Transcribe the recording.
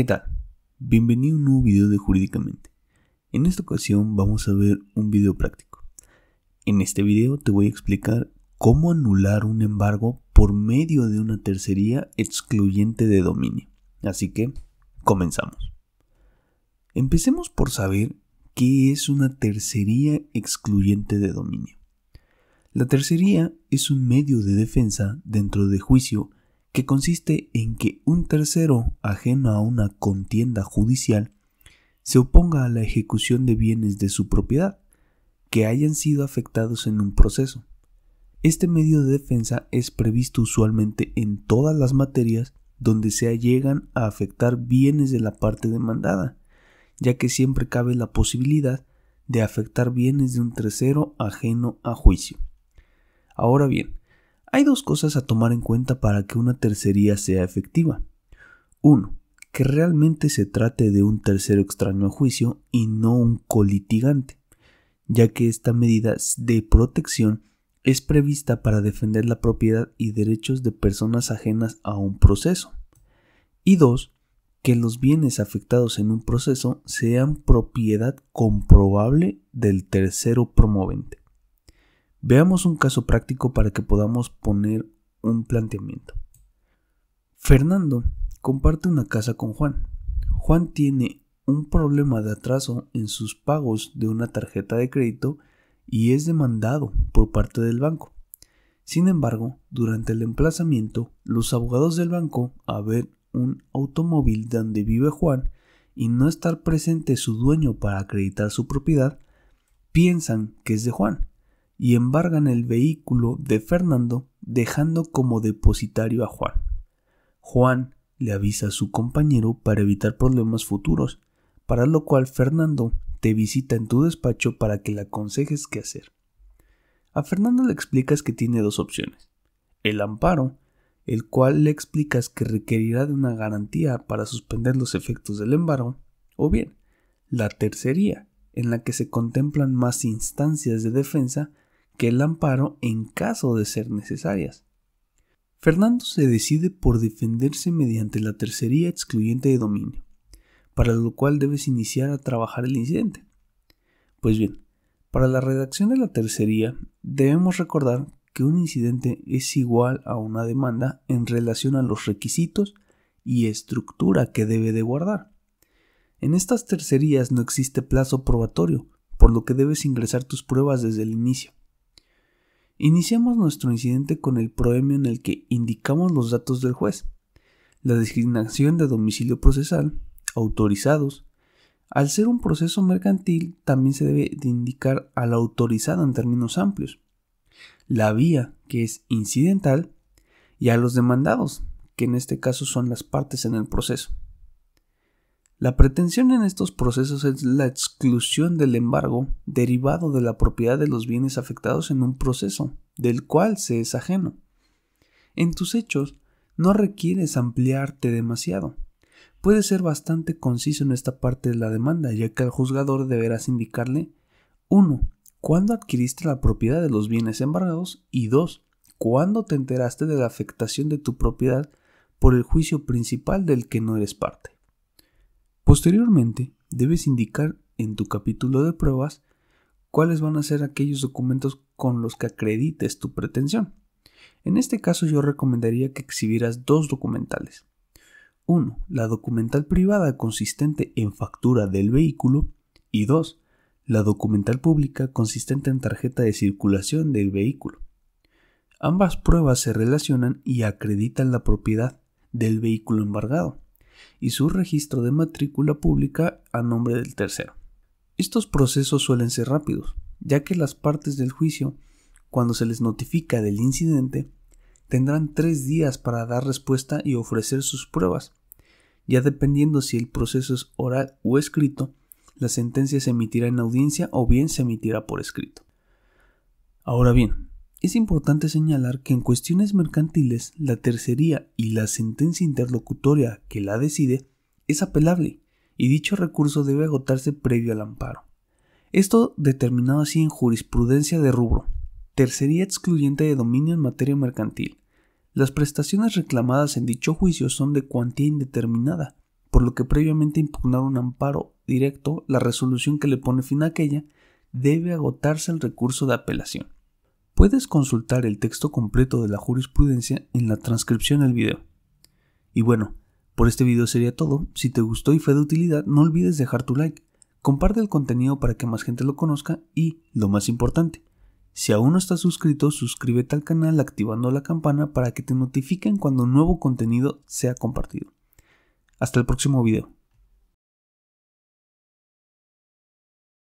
¿Qué tal? Bienvenido a un nuevo video de Jurídicamente. En esta ocasión vamos a ver un video práctico. En este video te voy a explicar cómo anular un embargo por medio de una tercería excluyente de dominio. Así que, comenzamos. Empecemos por saber qué es una tercería excluyente de dominio. La tercería es un medio de defensa dentro de juicio que consiste en que un tercero, ajeno a una contienda judicial, se oponga a la ejecución de bienes de su propiedad que hayan sido afectados en un proceso. Este medio de defensa es previsto usualmente en todas las materias donde se llegan a afectar bienes de la parte demandada, ya que siempre cabe la posibilidad de afectar bienes de un tercero ajeno a juicio. Ahora bien, hay dos cosas a tomar en cuenta para que una tercería sea efectiva. Uno, Que realmente se trate de un tercero extraño a juicio y no un colitigante, ya que esta medida de protección es prevista para defender la propiedad y derechos de personas ajenas a un proceso. Y dos, Que los bienes afectados en un proceso sean propiedad comprobable del tercero promovente. Veamos un caso práctico para que podamos poner un planteamiento. Fernando comparte una casa con Juan. Juan tiene un problema de atraso en sus pagos de una tarjeta de crédito y es demandado por parte del banco. Sin embargo, durante el emplazamiento, los abogados del banco, a ver un automóvil donde vive Juan y no estar presente su dueño para acreditar su propiedad, piensan que es de Juan y embargan el vehículo de Fernando dejando como depositario a Juan. Juan le avisa a su compañero para evitar problemas futuros, para lo cual Fernando te visita en tu despacho para que le aconsejes qué hacer. A Fernando le explicas que tiene dos opciones. El amparo, el cual le explicas que requerirá de una garantía para suspender los efectos del embargo, o bien, la tercería, en la que se contemplan más instancias de defensa el amparo en caso de ser necesarias. Fernando se decide por defenderse mediante la tercería excluyente de dominio, para lo cual debes iniciar a trabajar el incidente. Pues bien, para la redacción de la tercería debemos recordar que un incidente es igual a una demanda en relación a los requisitos y estructura que debe de guardar. En estas tercerías no existe plazo probatorio, por lo que debes ingresar tus pruebas desde el inicio. Iniciamos nuestro incidente con el proemio en el que indicamos los datos del juez, la designación de domicilio procesal, autorizados. Al ser un proceso mercantil, también se debe de indicar al autorizado en términos amplios, la vía, que es incidental, y a los demandados, que en este caso son las partes en el proceso. La pretensión en estos procesos es la exclusión del embargo derivado de la propiedad de los bienes afectados en un proceso del cual se es ajeno. En tus hechos no requieres ampliarte demasiado. Puede ser bastante conciso en esta parte de la demanda, ya que al juzgador deberás indicarle 1. ¿Cuándo adquiriste la propiedad de los bienes embargados? Y 2. ¿Cuándo te enteraste de la afectación de tu propiedad por el juicio principal del que no eres parte? Posteriormente, debes indicar en tu capítulo de pruebas cuáles van a ser aquellos documentos con los que acredites tu pretensión. En este caso yo recomendaría que exhibieras dos documentales. Uno, La documental privada consistente en factura del vehículo y dos, La documental pública consistente en tarjeta de circulación del vehículo. Ambas pruebas se relacionan y acreditan la propiedad del vehículo embargado y su registro de matrícula pública a nombre del tercero. Estos procesos suelen ser rápidos, ya que las partes del juicio, cuando se les notifica del incidente, tendrán tres días para dar respuesta y ofrecer sus pruebas. Ya dependiendo si el proceso es oral o escrito, la sentencia se emitirá en audiencia o bien se emitirá por escrito. Ahora bien, es importante señalar que en cuestiones mercantiles la tercería y la sentencia interlocutoria que la decide es apelable y dicho recurso debe agotarse previo al amparo. Esto determinado así en jurisprudencia de rubro. Tercería excluyente de dominio en materia mercantil. Las prestaciones reclamadas en dicho juicio son de cuantía indeterminada, por lo que previamente impugnar un amparo directo, la resolución que le pone fin a aquella, debe agotarse el recurso de apelación. Puedes consultar el texto completo de la jurisprudencia en la transcripción del video. Y bueno, por este video sería todo. Si te gustó y fue de utilidad, no olvides dejar tu like. Comparte el contenido para que más gente lo conozca y, lo más importante, si aún no estás suscrito, suscríbete al canal activando la campana para que te notifiquen cuando nuevo contenido sea compartido. Hasta el próximo video.